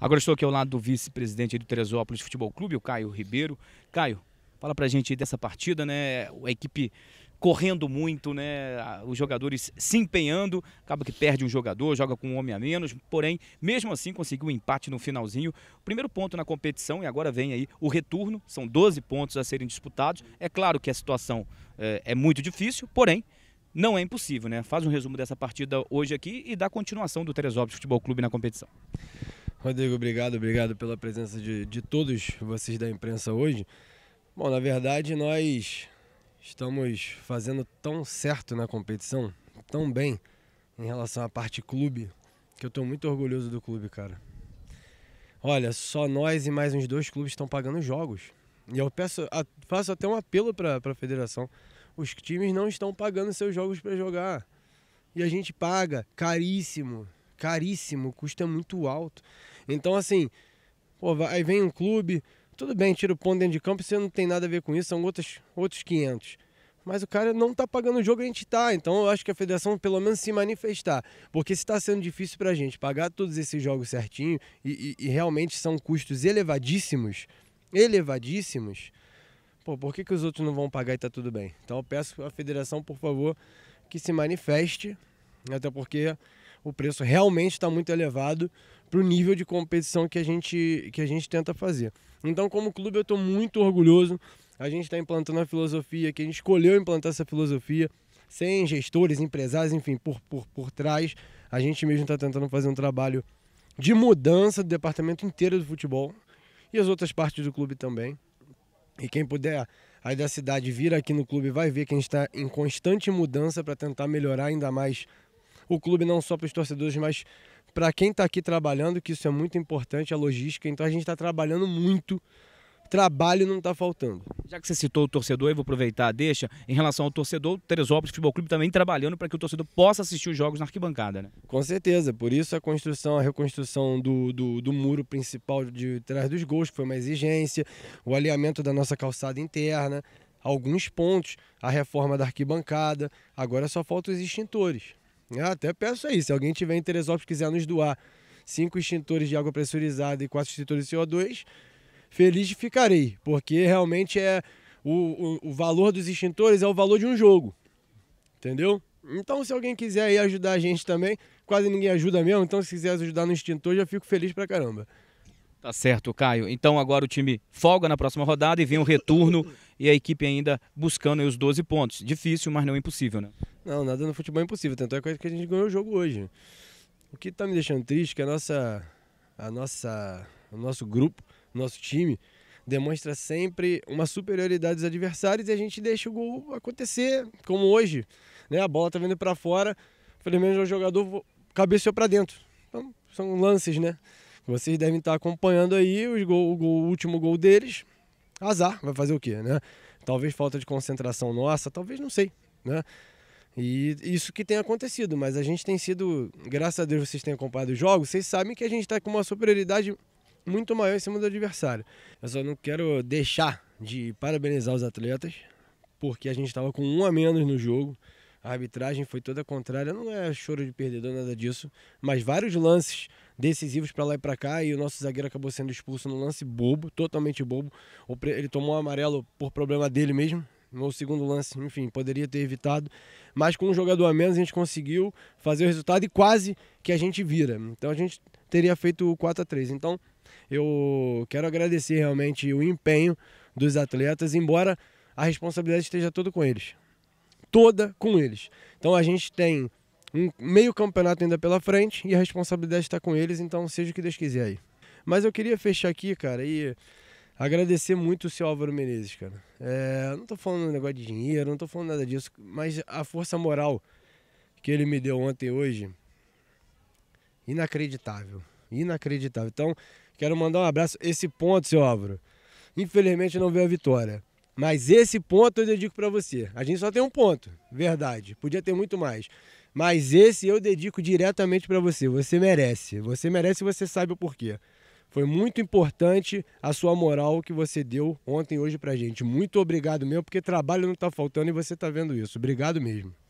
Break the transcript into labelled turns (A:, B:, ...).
A: Agora estou aqui ao lado do vice-presidente do Teresópolis Futebol Clube, o Caio Ribeiro. Caio, fala pra gente dessa partida, né? A equipe correndo muito, né? Os jogadores se empenhando, acaba que perde um jogador, joga com um homem a menos, porém, mesmo assim conseguiu um empate no finalzinho. Primeiro ponto na competição e agora vem aí o retorno, são 12 pontos a serem disputados. É claro que a situação é, é muito difícil, porém, não é impossível, né? Faz um resumo dessa partida hoje aqui e da continuação do Teresópolis Futebol Clube na competição. Rodrigo,
B: obrigado, obrigado pela presença de, de todos vocês da imprensa hoje. Bom, na verdade, nós estamos fazendo tão certo na competição, tão bem em relação à parte clube, que eu estou muito orgulhoso do clube, cara. Olha, só nós e mais uns dois clubes estão pagando jogos. E eu peço, faço até um apelo para a federação. Os times não estão pagando seus jogos para jogar. E a gente paga caríssimo, caríssimo, custa muito alto. Então, assim, pô, aí vem um clube, tudo bem, tira o ponto dentro de campo, você não tem nada a ver com isso, são outros, outros 500. Mas o cara não tá pagando o jogo, a gente tá. Então eu acho que a federação pelo menos se manifestar. Porque se tá sendo difícil pra gente pagar todos esses jogos certinho, e, e, e realmente são custos elevadíssimos, elevadíssimos, pô, por que, que os outros não vão pagar e tá tudo bem? Então eu peço à federação, por favor, que se manifeste, até porque o preço realmente está muito elevado para o nível de competição que a, gente, que a gente tenta fazer. Então, como clube, eu estou muito orgulhoso. A gente está implantando a filosofia, que a gente escolheu implantar essa filosofia, sem gestores, empresários, enfim, por, por, por trás. A gente mesmo está tentando fazer um trabalho de mudança do departamento inteiro do futebol e as outras partes do clube também. E quem puder aí da cidade vir aqui no clube vai ver que a gente está em constante mudança para tentar melhorar ainda mais o clube, não só para os torcedores, mas para quem está aqui trabalhando, que isso é muito importante, a logística. Então a gente está trabalhando muito trabalho não está faltando. Já que você
A: citou o torcedor, eu vou aproveitar, deixa, em relação ao torcedor, o Teresópolis Futebol Clube também trabalhando para que o torcedor
B: possa assistir os jogos na arquibancada, né? Com certeza, por isso a construção, a reconstrução do, do, do muro principal de trás dos gols, que foi uma exigência, o alinhamento da nossa calçada interna, alguns pontos, a reforma da arquibancada, agora só faltam os extintores. Eu até peço aí, se alguém tiver em Teresópolis quiser nos doar cinco extintores de água pressurizada e quatro extintores de CO2, feliz ficarei, porque realmente é o, o, o valor dos extintores é o valor de um jogo, entendeu? Então, se alguém quiser aí ajudar a gente também, quase ninguém ajuda mesmo, então se quiser ajudar no extintor, já fico feliz pra caramba.
A: Tá certo, Caio. Então agora o time folga na próxima rodada e vem o retorno e a equipe ainda buscando os 12 pontos. Difícil, mas não impossível, né?
B: Não, nada no futebol é impossível. Tanto é que a gente ganhou o jogo hoje. O que está me deixando triste é que a nossa, a nossa, o nosso grupo, o nosso time, demonstra sempre uma superioridade dos adversários e a gente deixa o gol acontecer, como hoje. Né? A bola tá vindo para fora, pelo menos o jogador cabeceou para dentro. Então, são lances, né? Vocês devem estar tá acompanhando aí os gol, o, gol, o último gol deles. Azar, vai fazer o quê, né? Talvez falta de concentração nossa, talvez, não sei, né? E isso que tem acontecido, mas a gente tem sido, graças a Deus vocês têm acompanhado os jogos, vocês sabem que a gente está com uma superioridade muito maior em cima do adversário. Eu só não quero deixar de parabenizar os atletas, porque a gente estava com um a menos no jogo. A arbitragem foi toda contrária, não é choro de perdedor, nada disso, mas vários lances decisivos para lá e para cá e o nosso zagueiro acabou sendo expulso no lance bobo, totalmente bobo. Ele tomou o amarelo por problema dele mesmo, no segundo lance, enfim, poderia ter evitado. Mas com um jogador a menos, a gente conseguiu fazer o resultado e quase que a gente vira. Então a gente teria feito o 4 a 3 Então eu quero agradecer realmente o empenho dos atletas, embora a responsabilidade esteja toda com eles. Toda com eles. Então a gente tem um meio campeonato ainda pela frente e a responsabilidade está com eles, então seja o que Deus quiser aí. Mas eu queria fechar aqui, cara, e agradecer muito o seu Álvaro Menezes, cara. É, não tô falando negócio de dinheiro, não tô falando nada disso, mas a força moral que ele me deu ontem e hoje, inacreditável. Inacreditável. Então, quero mandar um abraço. Esse ponto, seu Álvaro, infelizmente não veio a vitória. Mas esse ponto eu dedico para você. A gente só tem um ponto, verdade. Podia ter muito mais. Mas esse eu dedico diretamente para você. Você merece. Você merece e você sabe o porquê. Foi muito importante a sua moral que você deu ontem e hoje pra gente. Muito obrigado mesmo, porque trabalho não tá faltando e você tá vendo isso. Obrigado mesmo.